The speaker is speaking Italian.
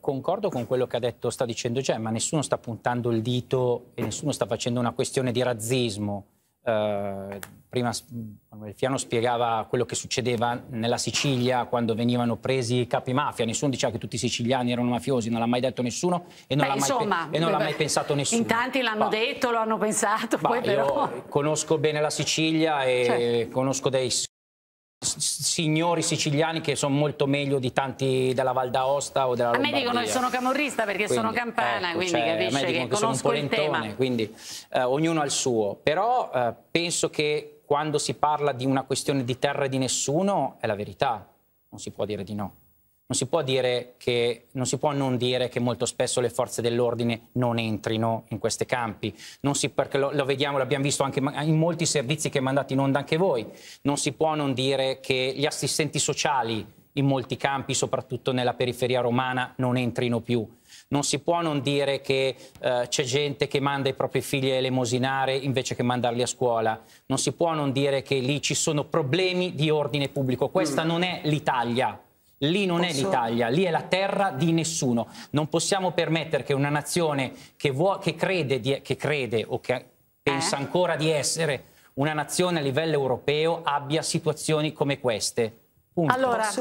Concordo con quello che ha detto, sta dicendo Gemma, cioè, nessuno sta puntando il dito e nessuno sta facendo una questione di razzismo. Eh, prima Manuel Fiano spiegava quello che succedeva nella Sicilia quando venivano presi i capi mafia, nessuno diceva che tutti i siciliani erano mafiosi, non l'ha mai detto nessuno e non, l'ha, mai, pe mai pensato nessuno. In tanti l'hanno bah. detto, lo hanno pensato, bah, poi però... conosco bene la Sicilia e cioè. conosco dei signori siciliani che sono molto meglio di tanti della Val d'Aosta o della Lombardia. A me dicono che sono camorrista perché quindi, sono campana, ecco, quindi cioè, capisce che, che sono un polentone, lentone, quindi eh, ognuno ha il suo. Però eh, penso che quando si parla di una questione di terra di nessuno è la verità, non si può dire di no non si può, dire che, non si può non dire che molto spesso le forze dell'ordine non entrino in questi campi, si, perché lo, lo, vediamo, l'abbiamo visto anche in molti servizi che mandate in onda anche voi, non si può non dire che gli assistenti sociali in molti campi, soprattutto nella periferia romana, non entrino più. Non si può non dire che eh, c'è gente che manda i propri figli a elemosinare invece che mandarli a scuola. Non si può non dire che lì ci sono problemi di ordine pubblico. Questa mm. non è l'Italia Lì non Posso... è l'Italia, lì è la terra di nessuno. Non possiamo permettere che una nazione che, vuo, che, crede, di, che crede, o che eh? pensa ancora di essere una nazione a livello europeo abbia situazioni come queste. Punto. Allora...